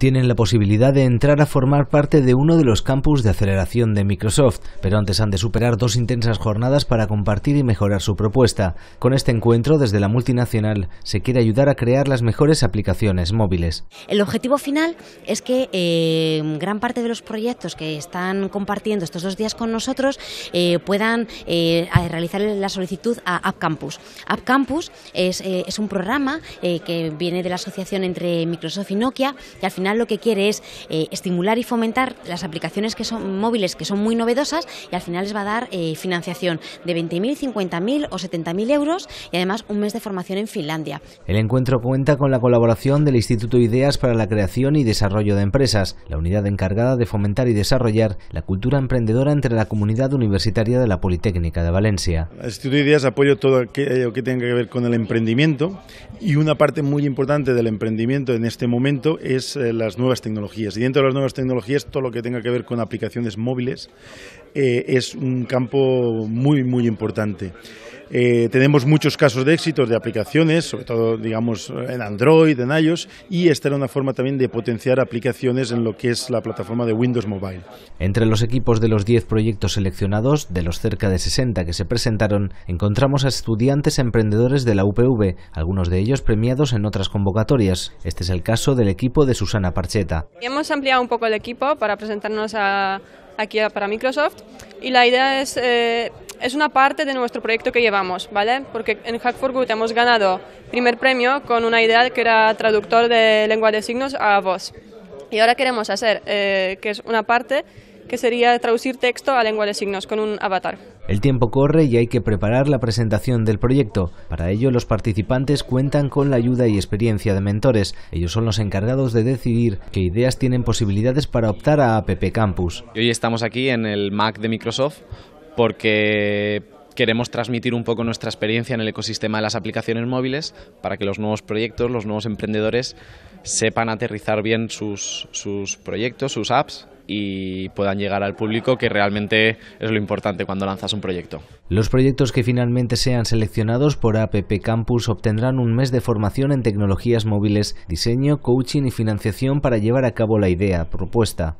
tienen la posibilidad de entrar a formar parte de uno de los campus de aceleración de Microsoft, pero antes han de superar dos intensas jornadas para compartir y mejorar su propuesta. Con este encuentro, desde la multinacional, se quiere ayudar a crear las mejores aplicaciones móviles. El objetivo final es que eh, gran parte de los proyectos que están compartiendo estos dos días con nosotros eh, puedan eh, realizar la solicitud a App Campus. App Campus es, un programa que viene de la asociación entre Microsoft y Nokia, y al final lo que quiere es eh, estimular y fomentar las aplicaciones que son móviles que son muy novedosas y al final les va a dar eh, financiación de 20.000, 50.000 o 70.000 euros y además un mes de formación en Finlandia. El encuentro cuenta con la colaboración del Instituto Ideas para la Creación y Desarrollo de Empresas, la unidad encargada de fomentar y desarrollar la cultura emprendedora entre la comunidad universitaria de la Politécnica de Valencia. El Instituto Ideas apoya todo lo eh, que tenga que ver con el emprendimiento y una parte muy importante del emprendimiento en este momento es el las nuevas tecnologías. Y dentro de las nuevas tecnologías, todo lo que tenga que ver con aplicaciones móviles eh, es un campo muy, muy importante. Eh, tenemos muchos casos de éxitos de aplicaciones, sobre todo, digamos, en Android, en iOS, y esta era una forma también de potenciar aplicaciones en lo que es la plataforma de Windows Mobile. Entre los equipos de los 10 proyectos seleccionados, de los cerca de 60 que se presentaron, encontramos a estudiantes emprendedores de la UPV, algunos de ellos premiados en otras convocatorias. Este es el caso del equipo de Susana Parcheta. Hemos ampliado un poco el equipo para presentarnos aquí para Microsoft y la idea es eh, es una parte de nuestro proyecto que llevamos, ¿vale? Porque en Hack for Good hemos ganado primer premio con una idea que era traductor de lengua de signos a voz. Y ahora queremos hacer, eh, que es una parte que sería traducir texto a lengua de signos con un avatar. El tiempo corre y hay que preparar la presentación del proyecto. Para ello, los participantes cuentan con la ayuda y experiencia de mentores. Ellos son los encargados de decidir qué ideas tienen posibilidades para optar a APP Campus. Hoy estamos aquí en el Mac de Microsoft porque queremos transmitir un poco nuestra experiencia en el ecosistema de las aplicaciones móviles para que los nuevos proyectos, los nuevos emprendedores sepan aterrizar bien sus, proyectos, sus apps y puedan llegar al público, que realmente es lo importante cuando lanzas un proyecto. Los proyectos que finalmente sean seleccionados por APP Campus obtendrán un mes de formación en tecnologías móviles, diseño, coaching y financiación para llevar a cabo la idea propuesta.